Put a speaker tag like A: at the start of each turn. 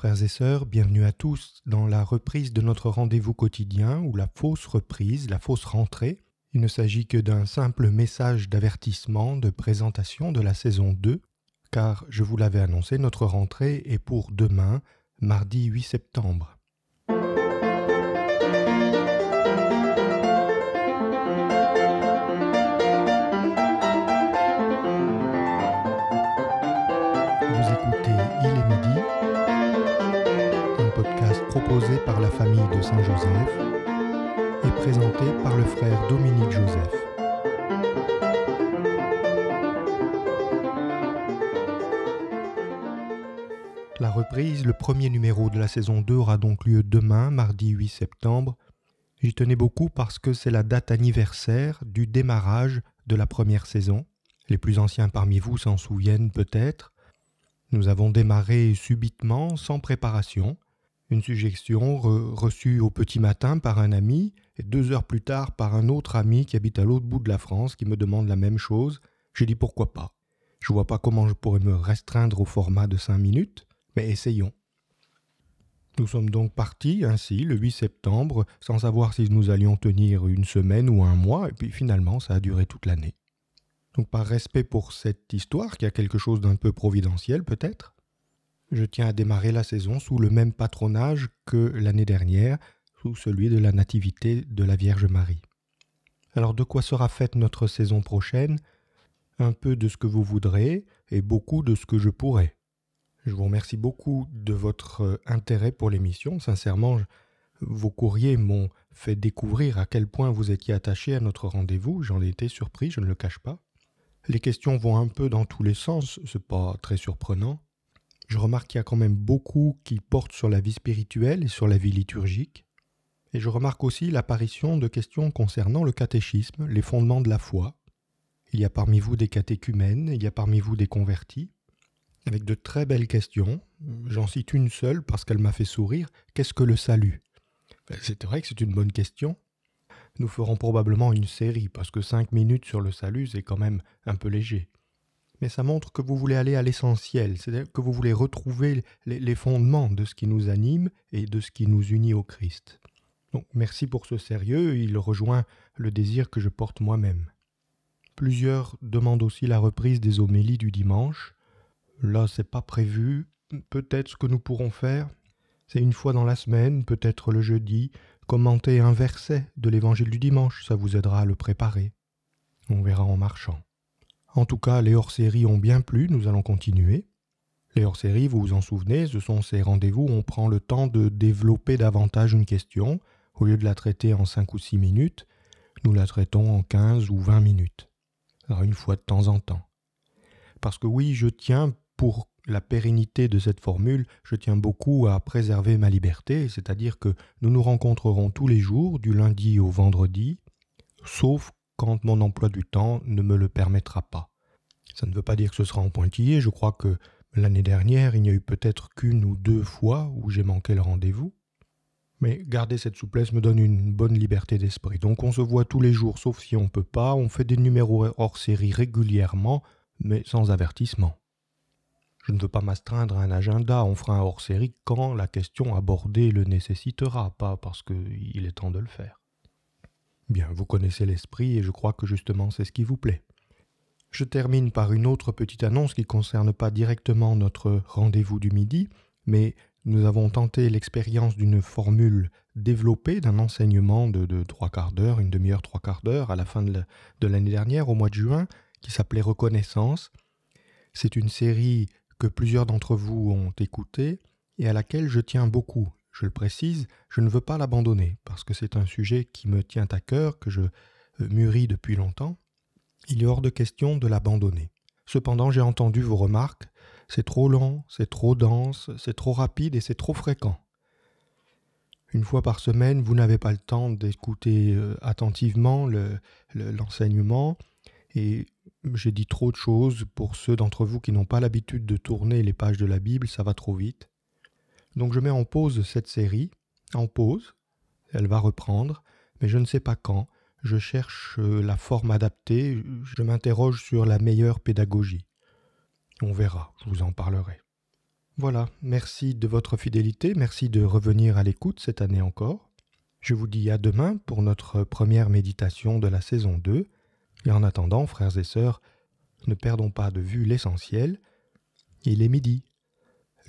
A: Frères et sœurs, bienvenue à tous dans la reprise de notre rendez-vous quotidien ou la fausse reprise, la fausse rentrée. Il ne s'agit que d'un simple message d'avertissement, de présentation de la saison 2, car je vous l'avais annoncé, notre rentrée est pour demain, mardi 8 septembre. proposé par la famille de Saint-Joseph et présenté par le frère Dominique Joseph. La reprise, le premier numéro de la saison 2 aura donc lieu demain, mardi 8 septembre. J'y tenais beaucoup parce que c'est la date anniversaire du démarrage de la première saison. Les plus anciens parmi vous s'en souviennent peut-être. Nous avons démarré subitement, sans préparation, une suggestion reçue au petit matin par un ami et deux heures plus tard par un autre ami qui habite à l'autre bout de la France qui me demande la même chose. J'ai dit pourquoi pas. Je vois pas comment je pourrais me restreindre au format de cinq minutes, mais essayons. Nous sommes donc partis ainsi le 8 septembre sans savoir si nous allions tenir une semaine ou un mois, et puis finalement ça a duré toute l'année. Donc par respect pour cette histoire qui a quelque chose d'un peu providentiel peut-être, je tiens à démarrer la saison sous le même patronage que l'année dernière, sous celui de la Nativité de la Vierge Marie. Alors de quoi sera faite notre saison prochaine Un peu de ce que vous voudrez et beaucoup de ce que je pourrai. Je vous remercie beaucoup de votre euh, intérêt pour l'émission. Sincèrement, vos courriers m'ont fait découvrir à quel point vous étiez attaché à notre rendez-vous. J'en ai été surpris, je ne le cache pas. Les questions vont un peu dans tous les sens, c'est pas très surprenant je remarque qu'il y a quand même beaucoup qui portent sur la vie spirituelle et sur la vie liturgique. Et je remarque aussi l'apparition de questions concernant le catéchisme, les fondements de la foi. Il y a parmi vous des catéchumènes, il y a parmi vous des convertis, avec de très belles questions. J'en cite une seule parce qu'elle m'a fait sourire. Qu'est-ce que le salut ben, C'est vrai que c'est une bonne question. Nous ferons probablement une série parce que cinq minutes sur le salut, c'est quand même un peu léger mais ça montre que vous voulez aller à l'essentiel, c'est-à-dire que vous voulez retrouver les, fondements de ce qui nous anime et de ce qui nous unit au Christ. Donc merci pour ce sérieux, il rejoint le désir que je porte moi-même. Plusieurs demandent aussi la reprise des homélies du dimanche. Là, c'est pas prévu. Peut-être ce que nous pourrons faire, c'est une fois dans la semaine, peut-être le jeudi, commenter un verset de l'évangile du dimanche, ça vous aidera à le préparer. On verra en marchant. En tout cas, les hors-séries ont bien plu, nous allons continuer. Les hors-séries, vous vous en souvenez, ce sont ces rendez-vous où on prend le temps de développer davantage une question. Au lieu de la traiter en 5 ou 6 minutes, nous la traitons en 15 ou 20 minutes. une fois de temps en temps. Parce que oui, je tiens, pour la pérennité de cette formule, je tiens beaucoup à préserver ma liberté, c'est-à-dire que nous nous rencontrerons tous les jours, du lundi au vendredi, sauf quand mon emploi du temps ne me le permettra pas. Ça ne veut pas dire que ce sera en pointillé, je crois que l'année dernière, il n'y a eu peut-être qu'une ou deux fois où j'ai manqué le rendez-vous. Mais garder cette souplesse me donne une bonne liberté d'esprit. Donc on se voit tous les jours, sauf si on ne peut pas, on fait des numéros hors série régulièrement, mais sans avertissement. Je ne veux pas m'astreindre à un agenda, on fera un hors série quand la question abordée le nécessitera, pas parce qu'il est temps de le faire. Bien, vous connaissez l'esprit et je crois que justement c'est ce qui vous plaît. Je termine par une autre petite annonce qui ne concerne pas directement notre rendez-vous du midi, mais nous avons tenté l'expérience d'une formule développée d'un enseignement de, de, trois quarts d'heure, une demi-heure, trois quarts d'heure, à la fin de l'année dernière, au mois de juin, qui s'appelait Reconnaissance. C'est une série que plusieurs d'entre vous ont écoutée et à laquelle je tiens beaucoup je le précise, je ne veux pas l'abandonner, parce que c'est un sujet qui me tient à cœur, que je euh, mûris depuis longtemps. Il est hors de question de l'abandonner. Cependant, j'ai entendu vos remarques, c'est trop lent, c'est trop dense, c'est trop rapide et c'est trop fréquent. Une fois par semaine, vous n'avez pas le temps d'écouter euh, attentivement l'enseignement, et j'ai dit trop de choses pour ceux d'entre vous qui n'ont pas l'habitude de tourner les pages de la Bible, ça va trop vite. Donc je mets en pause cette série, en pause, elle va reprendre, mais je ne sais pas quand, je cherche euh, la forme adaptée, je m'interroge sur la meilleure pédagogie. On verra, je vous en parlerai. Voilà, merci de votre fidélité, merci de revenir à l'écoute cette année encore. Je vous dis à demain pour notre première méditation de la saison 2, et en attendant, frères et sœurs, ne perdons pas de vue l'essentiel, il est midi.